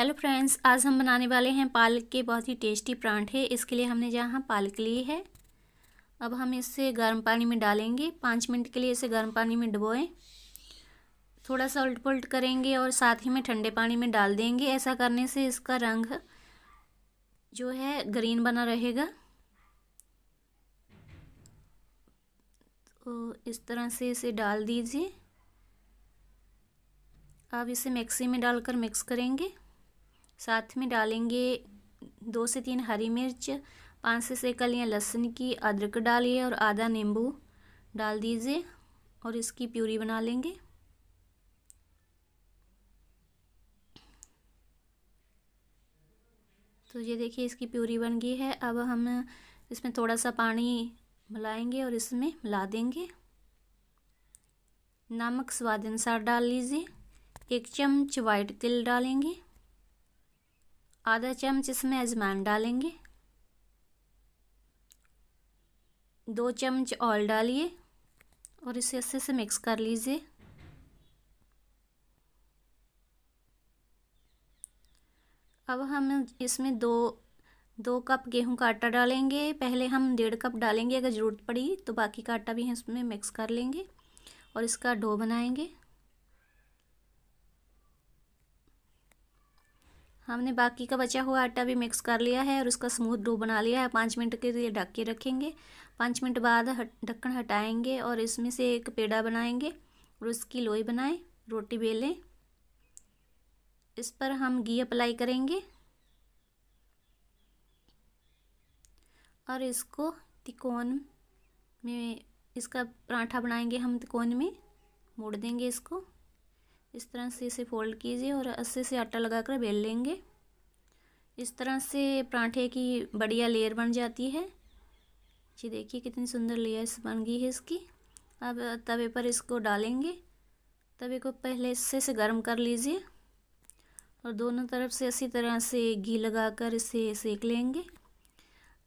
hello friends आज हम बनाने वाले हैं पालक के बहुत ही टेस्टी परांठे इसके लिए हमने जहाँ हाँ पालक ली है अब हम इसे गर्म पानी में डालेंगे पाँच मिनट के लिए इसे गर्म पानी में डुबोएं थोड़ा सा उल्ट पुलट करेंगे और साथ ही में ठंडे पानी में डाल देंगे ऐसा करने से इसका रंग जो है ग्रीन बना रहेगा तो इस तरह से इसे डाल दीजिए अब इसे मिक्सी में डालकर मिक्स करेंगे साथ में डालेंगे दो से तीन हरी मिर्च पाँच से छः कलियाँ लहसुन की अदरक डालिए और आधा नींबू डाल दीजिए और इसकी प्यूरी बना लेंगे तो ये देखिए इसकी प्यूरी बन गई है अब हम इसमें थोड़ा सा पानी मिलाएंगे और इसमें मिला देंगे नमक स्वाद अनुसार डाल लीजिए एक चम्मच वाइट तिल डालेंगे आधा चम्मच इसमें अजमान डालेंगे दो चम्मच ऑयल डालिए और इसे अच्छे से मिक्स कर लीजिए अब हम इसमें दो दो कप गेहूं का आटा डालेंगे पहले हम डेढ़ कप डालेंगे अगर ज़रूरत पड़ी तो बाकी का आटा भी हम इसमें मिक्स कर लेंगे और इसका डो बनाएंगे हमने बाकी का बचा हुआ आटा भी मिक्स कर लिया है और उसका स्मूथ डो बना लिया है पाँच मिनट के लिए ढक के रखेंगे पाँच मिनट बाद ढक्कन हटाएंगे और इसमें से एक पेड़ा बनाएंगे और उसकी लोई बनाएं रोटी बेलें इस पर हम घी अप्लाई करेंगे और इसको तिकोन में इसका पराठा बनाएंगे हम तिकोन में मोड़ देंगे इसको इस तरह से इसे फोल्ड कीजिए और अच्छे से आटा लगाकर बेल लेंगे इस तरह से पराठे की बढ़िया लेयर बन जाती है जी देखिए कितनी सुंदर लेयर बन गई है इसकी अब तवे पर इसको डालेंगे तवे को पहले अच्छे से गर्म कर लीजिए और दोनों तरफ से इसी तरह से घी लगाकर इसे सेक लेंगे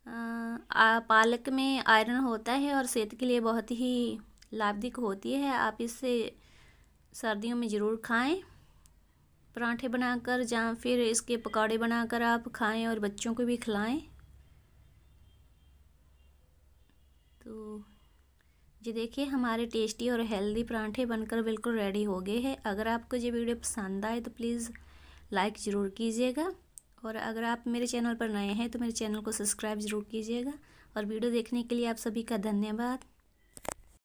आ, पालक में आयरन होता है और सेहत के लिए बहुत ही लाभदायक होती है आप इससे सर्दियों में ज़रूर खाएं पराठे बनाकर या फिर इसके पकौड़े बनाकर आप खाएं और बच्चों को भी खिलाएं तो ये देखिए हमारे टेस्टी और हेल्दी पराठे बनकर बिल्कुल रेडी हो गए हैं अगर आपको ये वीडियो पसंद आए तो प्लीज़ लाइक ज़रूर कीजिएगा और अगर आप मेरे चैनल पर नए हैं तो मेरे चैनल को सब्सक्राइब ज़रूर कीजिएगा और वीडियो देखने के लिए आप सभी का धन्यवाद